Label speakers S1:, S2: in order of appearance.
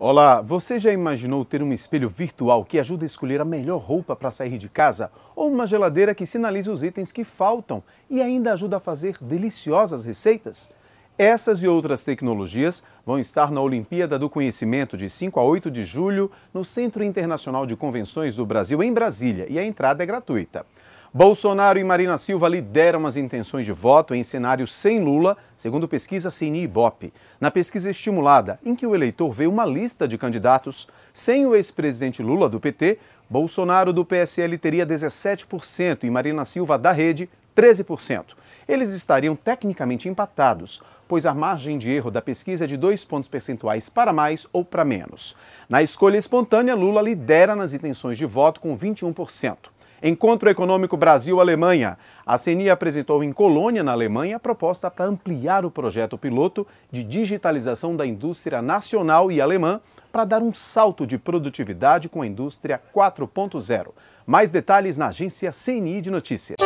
S1: Olá, você já imaginou ter um espelho virtual que ajuda a escolher a melhor roupa para sair de casa? Ou uma geladeira que sinaliza os itens que faltam e ainda ajuda a fazer deliciosas receitas? Essas e outras tecnologias vão estar na Olimpíada do Conhecimento de 5 a 8 de julho no Centro Internacional de Convenções do Brasil, em Brasília, e a entrada é gratuita. Bolsonaro e Marina Silva lideram as intenções de voto em cenário sem Lula, segundo pesquisa Cini Ibope. Na pesquisa estimulada, em que o eleitor vê uma lista de candidatos sem o ex-presidente Lula do PT, Bolsonaro do PSL teria 17% e Marina Silva da Rede 13%. Eles estariam tecnicamente empatados, pois a margem de erro da pesquisa é de dois pontos percentuais para mais ou para menos. Na escolha espontânea, Lula lidera nas intenções de voto com 21%. Encontro Econômico Brasil-Alemanha. A CNI apresentou em Colônia, na Alemanha, a proposta para ampliar o projeto piloto de digitalização da indústria nacional e alemã para dar um salto de produtividade com a indústria 4.0. Mais detalhes na agência CNI de Notícias.